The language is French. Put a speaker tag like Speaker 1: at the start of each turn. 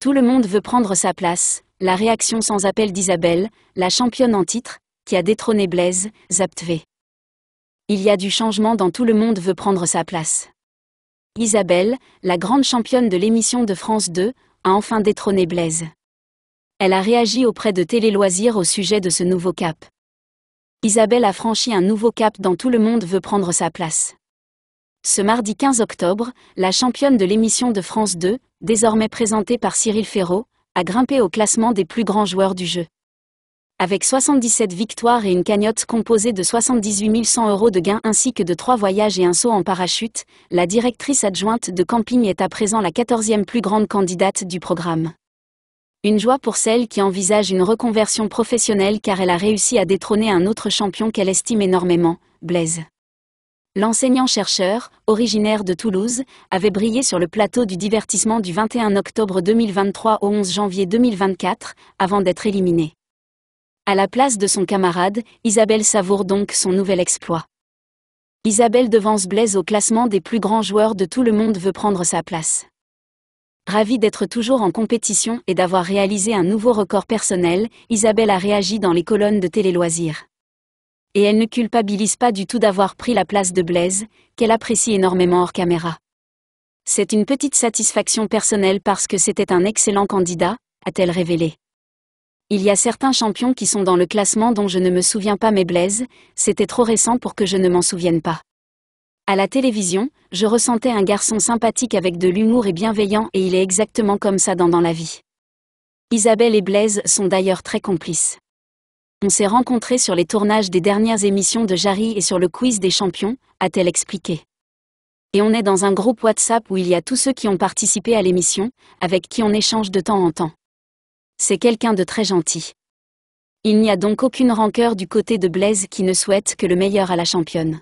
Speaker 1: Tout le monde veut prendre sa place, la réaction sans appel d'Isabelle, la championne en titre, qui a détrôné Blaise, Zaptvé. Il y a du changement dans tout le monde veut prendre sa place. Isabelle, la grande championne de l'émission de France 2, a enfin détrôné Blaise. Elle a réagi auprès de Télé Loisirs au sujet de ce nouveau cap. Isabelle a franchi un nouveau cap dans tout le monde veut prendre sa place. Ce mardi 15 octobre, la championne de l'émission de France 2, désormais présentée par Cyril Ferraud, a grimpé au classement des plus grands joueurs du jeu. Avec 77 victoires et une cagnotte composée de 78 100 euros de gains ainsi que de 3 voyages et un saut en parachute, la directrice adjointe de camping est à présent la 14e plus grande candidate du programme. Une joie pour celle qui envisage une reconversion professionnelle car elle a réussi à détrôner un autre champion qu'elle estime énormément, Blaise. L'enseignant-chercheur, originaire de Toulouse, avait brillé sur le plateau du divertissement du 21 octobre 2023 au 11 janvier 2024, avant d'être éliminé. À la place de son camarade, Isabelle savoure donc son nouvel exploit. Isabelle devance Blaise au classement des plus grands joueurs de tout le monde veut prendre sa place. Ravie d'être toujours en compétition et d'avoir réalisé un nouveau record personnel, Isabelle a réagi dans les colonnes de Télé Loisirs et elle ne culpabilise pas du tout d'avoir pris la place de Blaise, qu'elle apprécie énormément hors caméra. C'est une petite satisfaction personnelle parce que c'était un excellent candidat, a-t-elle révélé. Il y a certains champions qui sont dans le classement dont je ne me souviens pas mais Blaise, c'était trop récent pour que je ne m'en souvienne pas. À la télévision, je ressentais un garçon sympathique avec de l'humour et bienveillant et il est exactement comme ça dans, dans la vie. Isabelle et Blaise sont d'ailleurs très complices. On s'est rencontrés sur les tournages des dernières émissions de Jarry et sur le quiz des champions, a-t-elle expliqué. Et on est dans un groupe WhatsApp où il y a tous ceux qui ont participé à l'émission, avec qui on échange de temps en temps. C'est quelqu'un de très gentil. Il n'y a donc aucune rancœur du côté de Blaise qui ne souhaite que le meilleur à la championne.